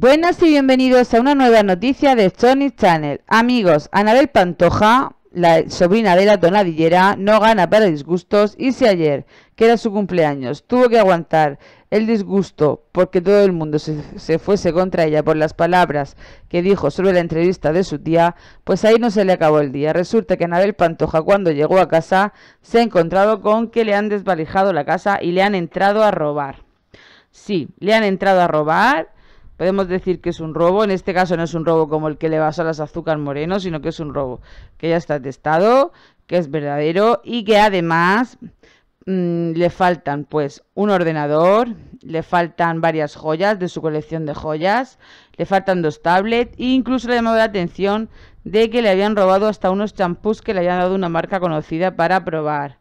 Buenas y bienvenidos a una nueva noticia de Sony Channel. Amigos, Anabel Pantoja, la sobrina de la tonadillera, no gana para disgustos y si ayer, que era su cumpleaños, tuvo que aguantar el disgusto porque todo el mundo se, se, fuese contra ella por las palabras que dijo sobre la entrevista de su tía, pues ahí no se le acabó el día. Resulta que Anabel Pantoja cuando llegó a casa se ha encontrado con que le han desvalijado la casa y le han entrado a robar. Sí, le han entrado a robar podemos decir que es un robo. En este caso no es un robo como el que le vas a las azúcar moreno, sino que es un robo que ya está testado, que es verdadero y que además mm, le faltan pues un ordenador, le faltan varias joyas de su colección de joyas, le faltan dos tablets e incluso le llamado la atención de que le habían robado hasta unos champús que le habían dado una marca conocida para probar.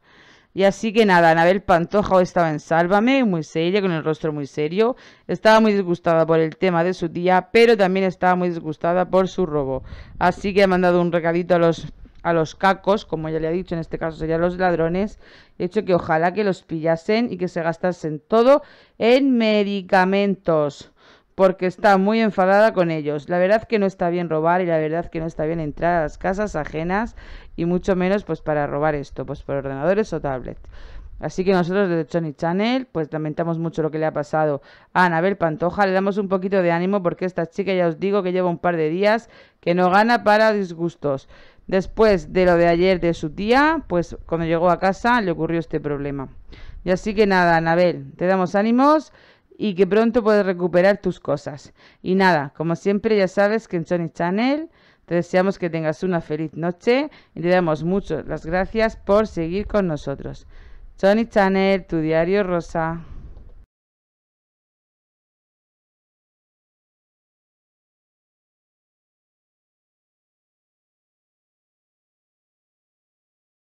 Y así que nada, Anabel Pantoja estaba en Sálvame, muy seria, con el rostro muy serio. Estaba muy disgustada por el tema de su tía, pero también estaba muy disgustada por su robo. Así que ha mandado un recadito a los a los cacos, como ya le he dicho, en este caso serían los ladrones, he hecho que ojalá que los pillasen y que se gastasen todo en medicamentos porque está muy enfadada con ellos. La verdad que no está bien robar y la verdad que no está bien entrar a las casas ajenas y mucho menos pues para robar esto, pues por ordenadores o tablets. Así que nosotros desde Sony Channel pues lamentamos mucho lo que le ha pasado a Anabel Pantoja, le damos un poquito de ánimo porque esta chica ya os digo que lleva un par de días que no gana para disgustos. Después de lo de ayer de su tía, pues cuando llegó a casa le ocurrió este problema. Y así que nada, Anabel, te damos ánimos y que pronto puedes recuperar tus cosas. Y nada, como siempre ya sabes que en Sony Channel te deseamos que tengas una feliz noche y te damos muchas las gracias por seguir con nosotros. Sony Channel, tu diario rosa.